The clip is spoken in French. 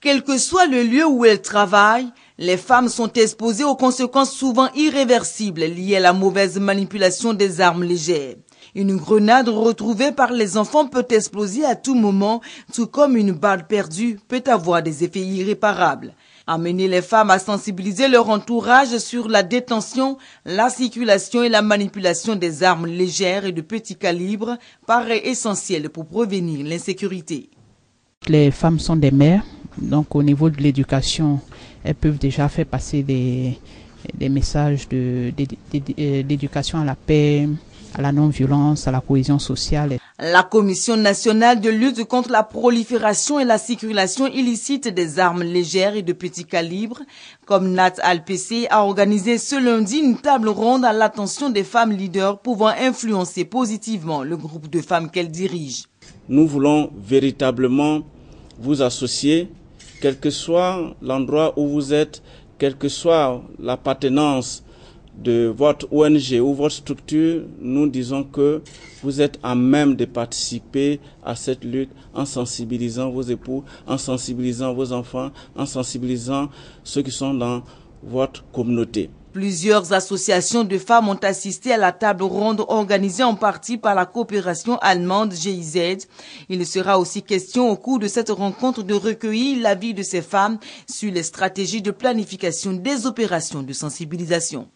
Quel que soit le lieu où elles travaillent, les femmes sont exposées aux conséquences souvent irréversibles liées à la mauvaise manipulation des armes légères. Une grenade retrouvée par les enfants peut exploser à tout moment, tout comme une balle perdue peut avoir des effets irréparables. Amener les femmes à sensibiliser leur entourage sur la détention, la circulation et la manipulation des armes légères et de petit calibre paraît essentiel pour prévenir l'insécurité. Les femmes sont des mères, donc au niveau de l'éducation, elles peuvent déjà faire passer des, messages euh, d'éducation à la paix, à la non-violence, à la cohésion sociale. La Commission nationale de lutte contre la prolifération et la circulation illicite des armes légères et de petit calibre, comme Nat Alpc, a organisé ce lundi une table ronde à l'attention des femmes leaders pouvant influencer positivement le groupe de femmes qu'elles dirigent. Nous voulons véritablement vous associer quel que soit l'endroit où vous êtes, quelle que soit l'appartenance de votre ONG ou votre structure, nous disons que vous êtes à même de participer à cette lutte en sensibilisant vos époux, en sensibilisant vos enfants, en sensibilisant ceux qui sont dans votre communauté. Plusieurs associations de femmes ont assisté à la table ronde organisée en partie par la coopération allemande GIZ. Il sera aussi question au cours de cette rencontre de recueillir l'avis de ces femmes sur les stratégies de planification des opérations de sensibilisation.